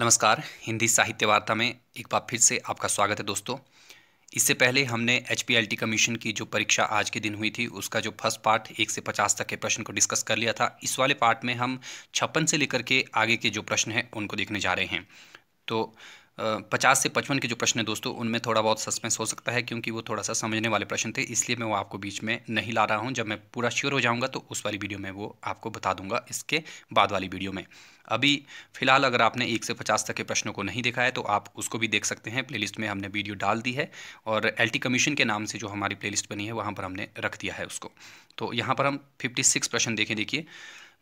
नमस्कार हिंदी साहित्य वार्ता में एक बार फिर से आपका स्वागत है दोस्तों इससे पहले हमने एच कमीशन की जो परीक्षा आज के दिन हुई थी उसका जो फर्स्ट पार्ट एक से पचास तक के प्रश्न को डिस्कस कर लिया था इस वाले पार्ट में हम छप्पन से लेकर के आगे के जो प्रश्न हैं उनको देखने जा रहे हैं तो पचास से पचपन के जो प्रश्न हैं दोस्तों उनमें थोड़ा बहुत सस्पेंस हो सकता है क्योंकि वो थोड़ा सा समझने वाले प्रश्न थे इसलिए मैं वो आपको बीच में नहीं ला रहा हूँ जब मैं पूरा श्योर हो जाऊँगा तो उस वाली वीडियो में वो आपको बता दूंगा इसके बाद वाली वीडियो में अभी फिलहाल अगर आपने एक से पचास तक के प्रश्नों को नहीं देखा है तो आप उसको भी देख सकते हैं प्लेलिस्ट में हमने वीडियो डाल दी है और एल कमीशन के नाम से जो हमारी प्लेलिस्ट बनी है वहाँ पर हमने रख दिया है उसको तो यहाँ पर हम फिफ्टी प्रश्न देखें देखिए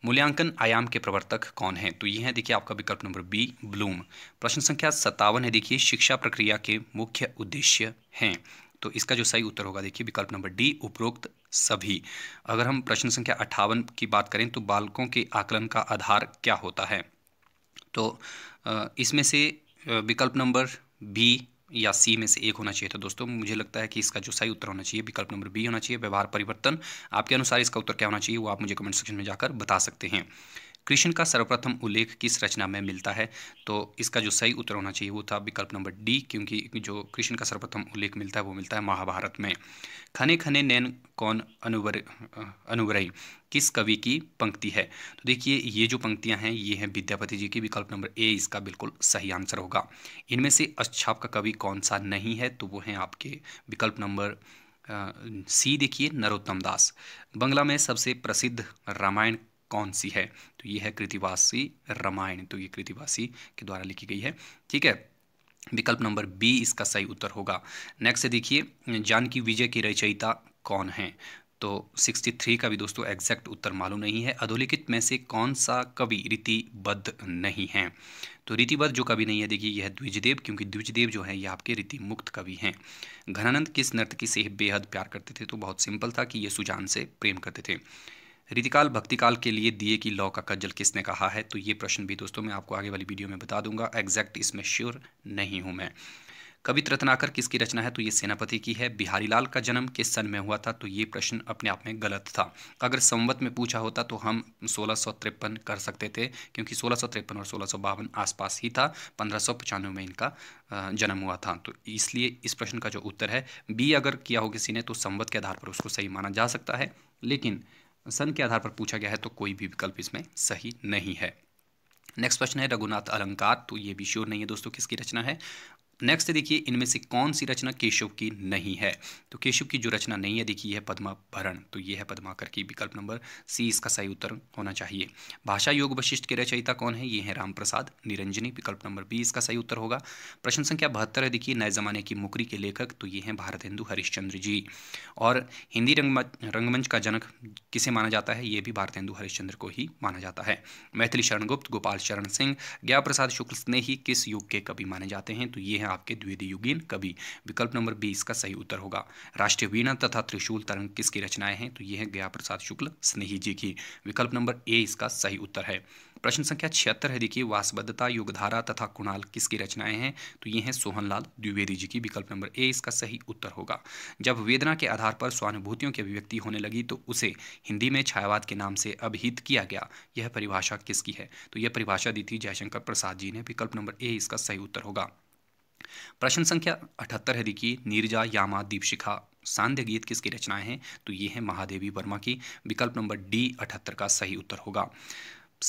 मूल्यांकन आयाम के प्रवर्तक कौन हैं तो ये है देखिए आपका विकल्प नंबर बी ब्लूम प्रश्न संख्या सत्तावन है देखिए शिक्षा प्रक्रिया के मुख्य उद्देश्य हैं तो इसका जो सही उत्तर होगा देखिए विकल्प नंबर डी उपरोक्त सभी अगर हम प्रश्न संख्या अट्ठावन की बात करें तो बालकों के आकलन का आधार क्या होता है तो इसमें से विकल्प नंबर बी या सी में से एक होना चाहिए तो दोस्तों मुझे लगता है कि इसका जो सही उत्तर होना चाहिए विकल्प नंबर बी होना चाहिए व्यवहार परिवर्तन आपके अनुसार इसका उत्तर क्या होना चाहिए वो आप मुझे कमेंट सेक्शन में जाकर बता सकते हैं कृष्ण का सर्वप्रथम उल्लेख किस रचना में मिलता है तो इसका जो सही उत्तर होना चाहिए वो था विकल्प नंबर डी क्योंकि जो कृष्ण का सर्वप्रथम उल्लेख मिलता है वो मिलता है महाभारत में खने खने नैन कौन अनुवर अनुवरई किस कवि की पंक्ति है तो देखिए ये जो पंक्तियां हैं ये हैं विद्यापति जी की विकल्प नंबर ए इसका बिल्कुल सही आंसर होगा इनमें से अच्छाप का कवि कौन सा नहीं है तो वो हैं आपके विकल्प नंबर सी देखिए नरोत्तम दास बंगला में सबसे प्रसिद्ध रामायण कौन सी है तो ये है कृतिवासी रामायण तो ये कृतिवासी के द्वारा लिखी गई है ठीक है विकल्प नंबर बी इसका सही उत्तर होगा नेक्स्ट देखिए जानकी विजय की रचयिता कौन है तो 63 का भी दोस्तों एग्जैक्ट उत्तर मालूम नहीं है अधोलिखित में से कौन सा कवि रीतिबद्ध नहीं है तो रीतिबद्ध जो कवि नहीं है देखिए यह द्विजदेव क्योंकि द्विजदेव जो है ये आपके रीति मुक्त कवि हैं घनानंद किस नर्तकी से बेहद प्यार करते थे तो बहुत सिंपल था कि ये सुजान से प्रेम करते थे रीतिकाल भक्तिकाल के लिए दिए की लॉ का कज्जल किसने कहा है तो ये प्रश्न भी दोस्तों मैं आपको आगे वाली वीडियो में बता दूंगा एग्जैक्ट इसमें श्योर नहीं हूँ मैं कवित रत्नाकर किसकी रचना है तो ये सेनापति की है बिहारी लाल का जन्म किस सन में हुआ था तो ये प्रश्न अपने आप में गलत था अगर संवत में पूछा होता तो हम सोलह कर सकते थे क्योंकि सोलह और सोलह आसपास ही था पंद्रह में इनका जन्म हुआ था तो इसलिए इस प्रश्न का जो उत्तर है बी अगर किया हो किसी ने तो संवत के आधार पर उसको सही माना जा सकता है लेकिन सन के आधार पर पूछा गया है तो कोई भी विकल्प इसमें सही नहीं है नेक्स्ट क्वेश्चन है रघुनाथ अलंकार तो ये भी श्योर नहीं है दोस्तों किसकी रचना है नेक्स्ट देखिए इनमें से कौन सी रचना केशव की नहीं है तो केशव की जो रचना नहीं है देखिए यह पद्मा भरण तो ये है पद्माकर की विकल्प नंबर सी इसका सही उत्तर होना चाहिए भाषा योग वशिष्ठ के रचयिता कौन है ये है राम प्रसाद निरंजनी विकल्प नंबर बी इसका सही उत्तर होगा प्रश्न संख्या बहत्तर है देखिए नए जमाने की मुकरी के लेखक तो ये हैं भारत हिंदू हरिश्चंद्र जी और हिंदी रंगमंच का जनक किसे माना जाता है ये भी भारत हिंदू हरिश्चंद्र को ही माना जाता है मैथिली शरणगुप्त गोपाल शरण सिंह ज्ञा प्रसाद शुक्ल स्नेही ही किस युग के कवि माने जाते हैं तो ये है हैं आपके द्विदी युगीन कवि विकल्प नंबर बी इसका सही उत्तर होगा राष्ट्रीय वीणा तथा त्रिशूल तरंग किसकी रचनाएं हैं तो ये है गया प्रसाद शुक्ल स्नेही जी की विकल्प नंबर ए इसका सही उत्तर है प्रश्न संख्या छिहत्तर है देखिए वासबद्धता युगधारा तथा कुणाल किसकी रचनाएं हैं तो ये हैं सोहनलाल द्विवेदी जी की विकल्प नंबर ए इसका सही उत्तर होगा जब वेदना के आधार पर स्वानुभूतियों की अभिव्यक्ति होने लगी तो उसे हिंदी में छायावाद के नाम से अभिहित किया गया यह परिभाषा किसकी है तो यह परिभाषा दी थी जयशंकर प्रसाद जी ने विकल्प नंबर ए इसका सही उत्तर होगा प्रश्न संख्या अठहत्तर है देखिए नीरजा यामा दीपशिखा सांध्य गीत किसकी रचनाएं हैं तो ये है महादेवी वर्मा की विकल्प नंबर डी अठहत्तर का सही उत्तर होगा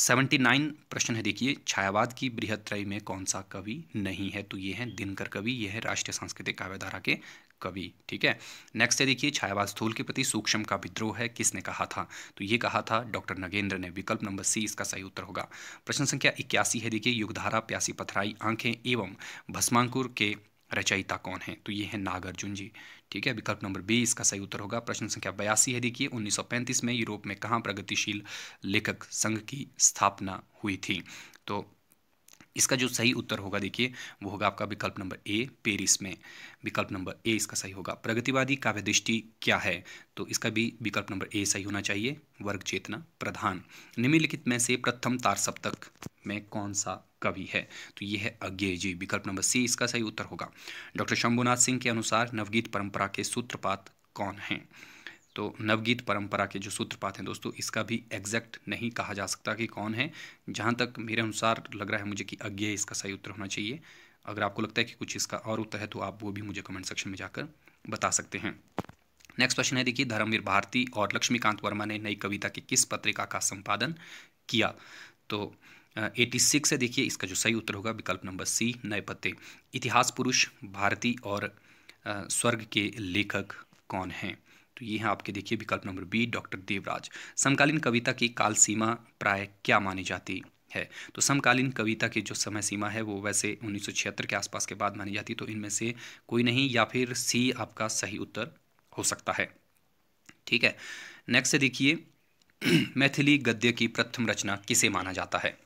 सेवेंटी नाइन प्रश्न है देखिए छायावाद की बृहद में कौन सा कवि नहीं है तो ये है दिनकर कवि यह है राष्ट्रीय सांस्कृतिक काव्यधारा के कवि ठीक है नेक्स्ट है देखिए छायावास स्थूल के प्रति सूक्ष्म का विद्रोह है किसने कहा था तो ये कहा था डॉक्टर नगेंद्र ने विकल्प नंबर सी इसका सही उत्तर होगा प्रश्न संख्या इक्यासी है देखिए युगधारा प्यासी पथराई आंखें एवं भस्मांकुर के रचयिता कौन है तो ये है नागार्जुन जी ठीक है विकल्प नंबर बी इसका सही उत्तर होगा प्रश्न संख्या बयासी है देखिए 1935 में यूरोप में कहाँ प्रगतिशील लेखक संघ की स्थापना हुई थी तो इसका जो सही उत्तर होगा देखिए वो होगा आपका विकल्प नंबर ए पेरिस में विकल्प नंबर ए इसका सही होगा प्रगतिवादी काव्य दृष्टि क्या है तो इसका भी विकल्प नंबर ए सही होना चाहिए वर्ग चेतना प्रधान निम्नलिखित में से प्रथम तार सप्तक में कौन सा कवि है तो ये है अज्ञे जी विकल्प नंबर सी इसका सही उत्तर होगा डॉक्टर शंभुनाथ सिंह के अनुसार नवगीत परंपरा के सूत्रपात कौन हैं तो नवगीत परंपरा के जो सूत्रपात हैं दोस्तों इसका भी एग्जैक्ट नहीं कहा जा सकता कि कौन है जहाँ तक मेरे अनुसार लग रहा है मुझे कि अज्ञेय इसका सही उत्तर होना चाहिए अगर आपको लगता है कि कुछ इसका और उत्तर है तो आप वो भी मुझे कमेंट सेक्शन में जाकर बता सकते हैं नेक्स्ट क्वेश्चन है देखिए धर्मवीर भारती और लक्ष्मीकांत वर्मा ने नई कविता की किस पत्रिका का संपादन किया तो एटी सिक्स है देखिए इसका जो सही उत्तर होगा विकल्प नंबर सी नए पत्ते इतिहास पुरुष भारती और स्वर्ग के लेखक कौन हैं तो ये है आपके देखिए विकल्प नंबर बी डॉक्टर देवराज समकालीन कविता की काल सीमा प्राय क्या मानी जाती है तो समकालीन कविता की जो समय सीमा है वो वैसे उन्नीस के आसपास के बाद मानी जाती तो इनमें से कोई नहीं या फिर सी आपका सही उत्तर हो सकता है ठीक है नेक्स्ट देखिए मैथिली गद्य की प्रथम रचना किसे माना जाता है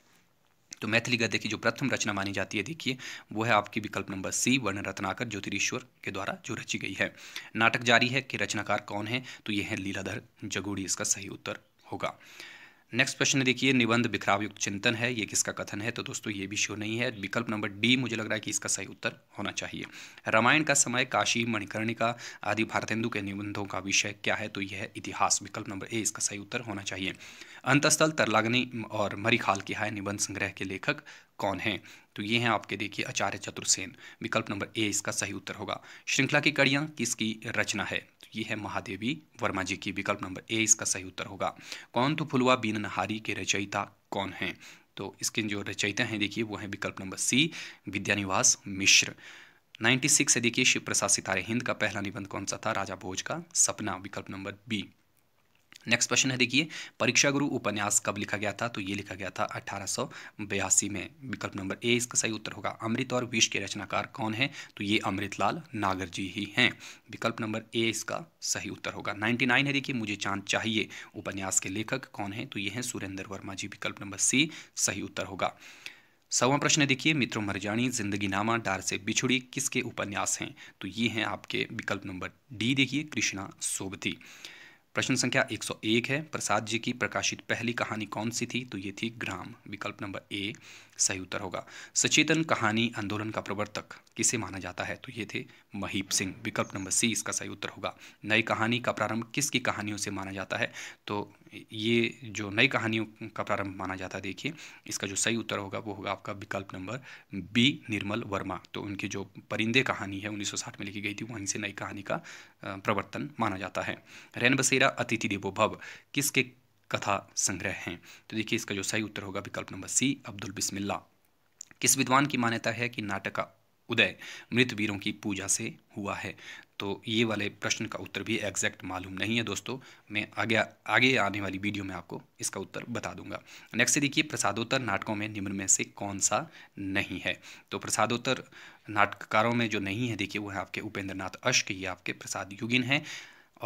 तो मैथिली गद्य की जो प्रथम रचना मानी जाती है देखिए वो है आपकी विकल्प नंबर सी वर्ण रत्नाकर ज्योतिरीश्वर के द्वारा जो रची गई है नाटक जारी है कि रचनाकार कौन है तो ये है लीलाधर जगोड़ी इसका सही उत्तर होगा नेक्स्ट प्रश्न देखिए निबंध बिखराव युक्त चिंतन है ये किसका कथन है तो दोस्तों ये भी श्योर नहीं है विकल्प नंबर डी मुझे लग रहा है कि इसका सही उत्तर होना चाहिए रामायण का समय काशी मणिकर्णिका आदि भारतेंदु के निबंधों का विषय क्या है तो यह है इतिहास विकल्प नंबर ए इसका सही उत्तर होना चाहिए अंतस्थल तरलाग्नि और मरीखाल की हाय निबंध संग्रह के लेखक कौन हैं तो ये हैं आपके देखिए आचार्य चतुर्सेन विकल्प नंबर ए इसका सही उत्तर होगा श्रृंखला की कड़ियाँ किसकी रचना है ये है महादेवी वर्मा जी की विकल्प नंबर ए इसका सही उत्तर होगा कौन तो फुलवा बीन नहारी के रचयिता कौन है तो इसके जो रचयिता हैं देखिए वो हैं विकल्प नंबर सी विद्यानिवास मिश्र 96 से देखिए शिव प्रसाद सितारे हिंद का पहला निबंध कौन सा था राजा भोज का सपना विकल्प नंबर बी नेक्स्ट क्वेश्चन है देखिए परीक्षा गुरु उपन्यास कब लिखा गया था तो ये लिखा गया था अठारह में विकल्प नंबर ए इसका सही उत्तर होगा अमृत और विष के रचनाकार कौन है तो ये अमृतलाल नागर जी ही हैं विकल्प नंबर ए इसका सही उत्तर होगा 99 है देखिए मुझे चांद चाहिए उपन्यास के लेखक कौन है तो ये हैं सुरेंद्र वर्मा जी विकल्प नंबर सी सही उत्तर होगा सवा प्रश्न देखिए मित्रों मरजानी जिंदगीनामा डार से बिछुड़ी किसके उपन्यास हैं तो ये हैं आपके विकल्प नंबर डी देखिए कृष्णा सोबती प्रश्न संख्या 101 है प्रसाद जी की प्रकाशित पहली कहानी कौन सी थी तो ये थी ग्राम विकल्प नंबर ए सही उत्तर होगा सचेतन कहानी आंदोलन का प्रवर्तक किसे माना जाता है तो ये थे महीप सिंह विकल्प नंबर सी इसका सही उत्तर होगा नई कहानी का प्रारंभ किसकी कहानियों से माना जाता है तो ये जो नई कहानियों का प्रारंभ माना जाता है देखिए इसका जो सही उत्तर होगा वो होगा आपका विकल्प नंबर बी निर्मल वर्मा तो उनकी जो परिंदे कहानी है 1960 में लिखी गई थी वहीं से नई कहानी का प्रवर्तन माना जाता है रैन बसेरा अतिथि देवो भव किसके कथा संग्रह हैं तो देखिए इसका जो सही उत्तर होगा विकल्प नंबर सी अब्दुल बिस्मिल्ला किस विद्वान की मान्यता है कि नाटक का उदय मृत वीरों की पूजा से हुआ है तो ये वाले प्रश्न का उत्तर भी एग्जैक्ट मालूम नहीं है दोस्तों मैं आगे आगे आने वाली वीडियो में आपको इसका उत्तर बता दूंगा नेक्स्ट देखिए प्रसादोत्तर नाटकों में निम्न में से कौन सा नहीं है तो प्रसादोत्तर नाटककारों में जो नहीं है देखिए वो है आपके उपेंद्र नाथ अश्क ये आपके प्रसाद युगिन हैं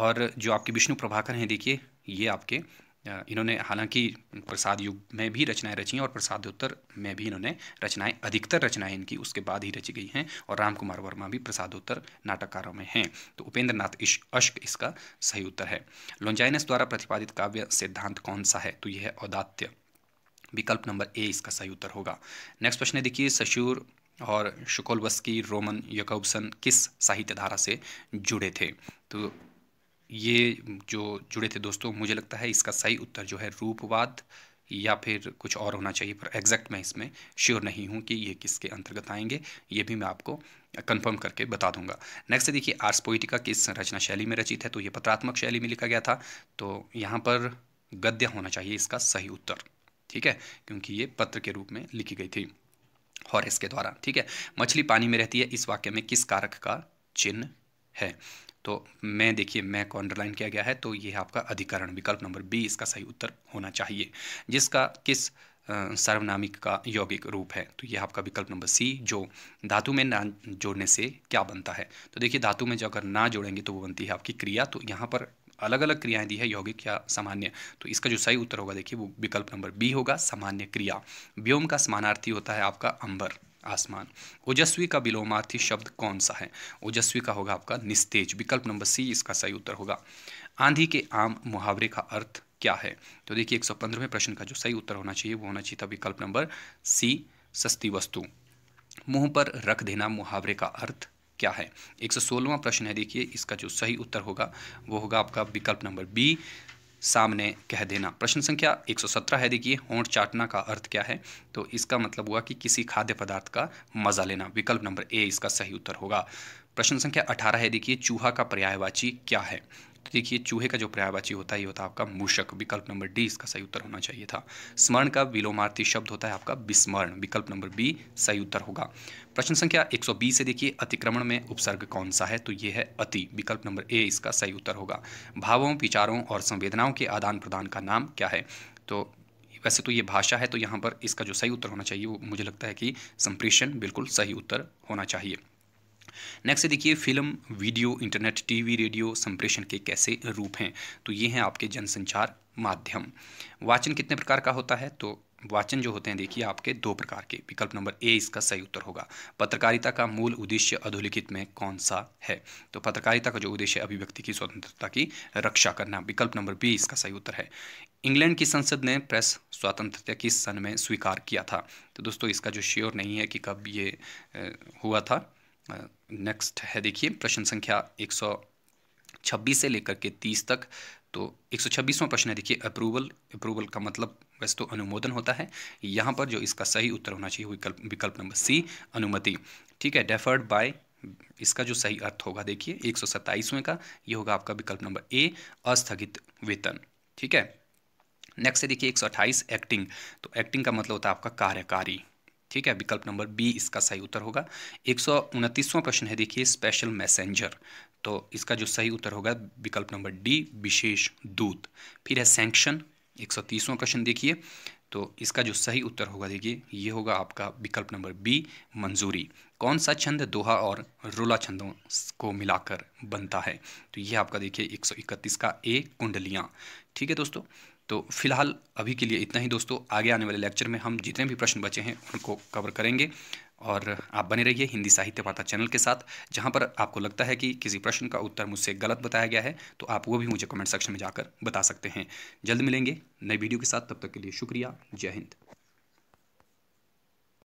और जो आपके विष्णु प्रभाकर हैं देखिए ये आपके इन्होंने हालांकि प्रसाद युग में भी रचनाएं रची हैं और प्रसादोत्तर में भी इन्होंने रचनाएं अधिकतर रचनाएं इनकी उसके बाद ही रची गई हैं और राम कुमार वर्मा भी प्रसादोत्तर नाटककारों में हैं तो उपेंद्र नाथ इश, अश्क इसका सही उत्तर है लॉन्जाइनस द्वारा प्रतिपादित काव्य सिद्धांत कौन सा है तो यह है औदात्य विकल्प नंबर ए इसका सही उत्तर होगा नेक्स्ट क्वेश्चन देखिए सशूर और शुकोलवस्की रोमन यकोबसन किस साहित्य धारा से जुड़े थे तो ये जो जुड़े थे दोस्तों मुझे लगता है इसका सही उत्तर जो है रूपवाद या फिर कुछ और होना चाहिए पर एग्जैक्ट मैं इसमें श्योर नहीं हूँ कि ये किसके अंतर्गत आएंगे ये भी मैं आपको कंफर्म करके बता दूंगा नेक्स्ट देखिए आर्स पोइटिका किस रचना शैली में रचित है तो ये पत्रात्मक शैली में लिखा गया था तो यहाँ पर गद्य होना चाहिए इसका सही उत्तर ठीक है क्योंकि ये पत्र के रूप में लिखी गई थी हॉरेस के द्वारा ठीक है मछली पानी में रहती है इस वाक्य में किस कारक का चिन्ह है तो मैं देखिए मैं को अंडरलाइन किया गया है तो ये आपका अधिकरण विकल्प नंबर बी इसका सही उत्तर होना चाहिए जिसका किस सर्वनामिक का यौगिक रूप है तो ये आपका विकल्प नंबर सी जो धातु में ना जोड़ने से क्या बनता है तो देखिए धातु में जो अगर ना जोड़ेंगे तो वो बनती है आपकी क्रिया तो यहाँ पर अलग अलग क्रियाएं दी है यौगिक या सामान्य तो इसका जो सही उत्तर होगा देखिए वो विकल्प नंबर बी होगा सामान्य क्रिया व्योम का समानार्थी होता है आपका अंबर आसमान ओजस्वी का विलोमार्थी शब्द कौन सा है ओजस्वी का होगा आपका निस्तेज विकल्प नंबर सी इसका सही उत्तर होगा आंधी के आम मुहावरे का अर्थ क्या है तो देखिए एक सौ पंद्रहवें प्रश्न का जो सही उत्तर होना चाहिए वो होना चाहिए था विकल्प नंबर सी सस्ती वस्तु मुंह पर रख देना मुहावरे का अर्थ क्या है एक सौ सोलहवां प्रश्न है देखिए इसका जो सही उत्तर होगा वो होगा आपका विकल्प नंबर बी सामने कह देना प्रश्न संख्या 117 है देखिए होंठ चाटना का अर्थ क्या है तो इसका मतलब हुआ कि किसी खाद्य पदार्थ का मजा लेना विकल्प नंबर ए इसका सही उत्तर होगा प्रश्न संख्या अठारह है देखिए चूहा का पर्यायवाची क्या है तो देखिए चूहे का जो पर्यायवाची होता है ये होता है आपका मूषक विकल्प नंबर डी इसका सही उत्तर होना चाहिए था स्मरण का विलोमार्थी शब्द होता है आपका विस्मरण विकल्प नंबर बी सही उत्तर होगा प्रश्न संख्या 120 से देखिए अतिक्रमण में उपसर्ग कौन सा है तो ये है अति विकल्प नंबर ए इसका सही उत्तर होगा भावों विचारों और संवेदनाओं के आदान प्रदान का नाम क्या है तो वैसे तो ये भाषा है तो यहाँ पर इसका जो सही उत्तर होना चाहिए वो मुझे लगता है कि संप्रेषण बिल्कुल सही उत्तर होना चाहिए नेक्स्ट देखिए film video internet TV radio संप्रेषण के कैसे रूप हैं तो ये हैं आपके जनसंचार माध्यम वाचन कितने प्रकार का होता है तो वाचन जो होते हैं देखिए आपके दो प्रकार के विकल्प नंबर ए इसका सही उत्तर होगा पत्रकारिता का मूल उद्देश्य अधोलिखित में कौन सा है तो पत्रकारिता का जो उद्देश्य अभिव्यक्ति की स्वतंत्रता की रक्षा करना विकल्प नंबर बी इसका सही उत्तर है इंग्लैंड की संसद ने प्रेस स्वतंत्रता किस सन में स्वीकार किया था तो दोस्तों इसका जो श्योर नहीं है कि कब ये हुआ था नेक्स्ट है देखिए प्रश्न संख्या 126 से लेकर के 30 तक तो 126वां प्रश्न है देखिए अप्रूवल अप्रूवल का मतलब वैसे तो अनुमोदन होता है यहाँ पर जो इसका सही उत्तर होना चाहिए विकल्प विकल्प नंबर सी अनुमति ठीक है डेफर्ड बाय इसका जो सही अर्थ होगा देखिए एक सौ का ये होगा आपका विकल्प नंबर ए अस्थगित वेतन ठीक है नेक्स्ट है देखिए एक एक्टिंग तो एक्टिंग का मतलब होता है आपका कार्यकारी ठीक है विकल्प नंबर बी इसका सही उत्तर होगा एक प्रश्न है देखिए स्पेशल मैसेंजर तो इसका जो सही उत्तर होगा विकल्प नंबर डी विशेष दूत फिर है सैंक्शन एक प्रश्न देखिए तो इसका जो सही उत्तर होगा देखिए ये होगा आपका विकल्प नंबर बी मंजूरी कौन सा छंद दोहा और रोला छंदों को मिलाकर बनता है तो ये आपका देखिए 131 का ए कुंडलियाँ ठीक है दोस्तों तो फिलहाल अभी के लिए इतना ही दोस्तों आगे आने वाले लेक्चर में हम जितने भी प्रश्न बचे हैं उनको कवर करेंगे और आप बने रहिए हिंदी साहित्य वार्ता चैनल के साथ जहाँ पर आपको लगता है कि किसी प्रश्न का उत्तर मुझसे गलत बताया गया है तो आप वो भी मुझे कमेंट सेक्शन में जाकर बता सकते हैं जल्द मिलेंगे नई वीडियो के साथ तब तक के लिए शुक्रिया जय हिंद